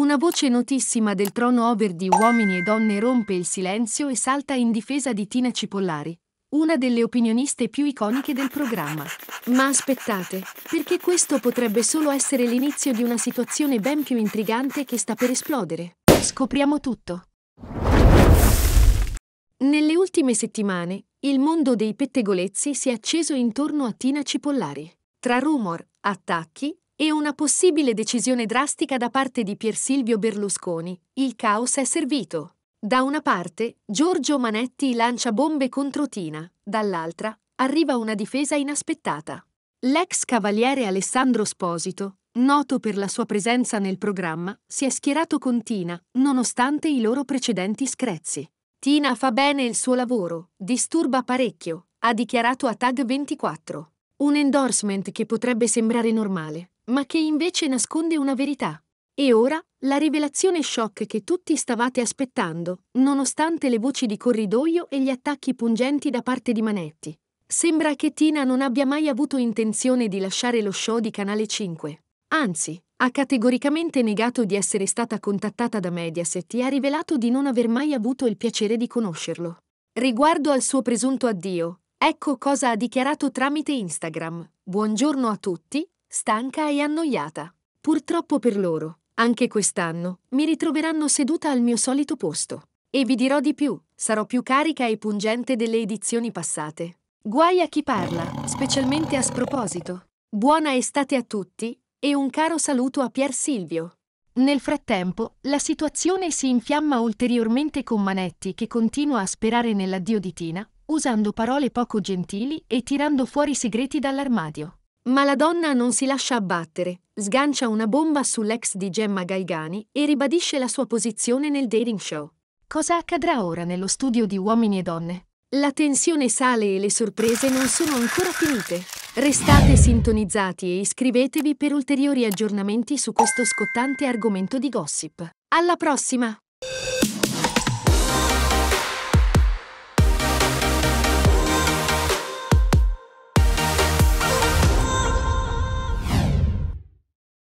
Una voce notissima del trono over di uomini e donne rompe il silenzio e salta in difesa di Tina Cipollari, una delle opinioniste più iconiche del programma. Ma aspettate, perché questo potrebbe solo essere l'inizio di una situazione ben più intrigante che sta per esplodere. Scopriamo tutto. Nelle ultime settimane, il mondo dei pettegolezzi si è acceso intorno a Tina Cipollari. Tra rumor, attacchi e una possibile decisione drastica da parte di Pier Silvio Berlusconi, il caos è servito. Da una parte, Giorgio Manetti lancia bombe contro Tina, dall'altra, arriva una difesa inaspettata. L'ex cavaliere Alessandro Sposito, noto per la sua presenza nel programma, si è schierato con Tina, nonostante i loro precedenti screzi. Tina fa bene il suo lavoro, disturba parecchio, ha dichiarato a Tag24. Un endorsement che potrebbe sembrare normale, ma che invece nasconde una verità. E ora, la rivelazione shock che tutti stavate aspettando, nonostante le voci di corridoio e gli attacchi pungenti da parte di Manetti. Sembra che Tina non abbia mai avuto intenzione di lasciare lo show di Canale 5. Anzi, ha categoricamente negato di essere stata contattata da Mediaset e ha rivelato di non aver mai avuto il piacere di conoscerlo. Riguardo al suo presunto addio, ecco cosa ha dichiarato tramite Instagram. Buongiorno a tutti, stanca e annoiata. Purtroppo per loro, anche quest'anno, mi ritroveranno seduta al mio solito posto. E vi dirò di più, sarò più carica e pungente delle edizioni passate. Guai a chi parla, specialmente a sproposito. Buona estate a tutti e un caro saluto a Pier Silvio. Nel frattempo, la situazione si infiamma ulteriormente con Manetti che continua a sperare nell'addio di Tina, usando parole poco gentili e tirando fuori segreti dall'armadio. Ma la donna non si lascia abbattere, sgancia una bomba sull'ex di Gemma Galgani e ribadisce la sua posizione nel dating show. Cosa accadrà ora nello studio di uomini e donne? La tensione sale e le sorprese non sono ancora finite. Restate sintonizzati e iscrivetevi per ulteriori aggiornamenti su questo scottante argomento di gossip. Alla prossima!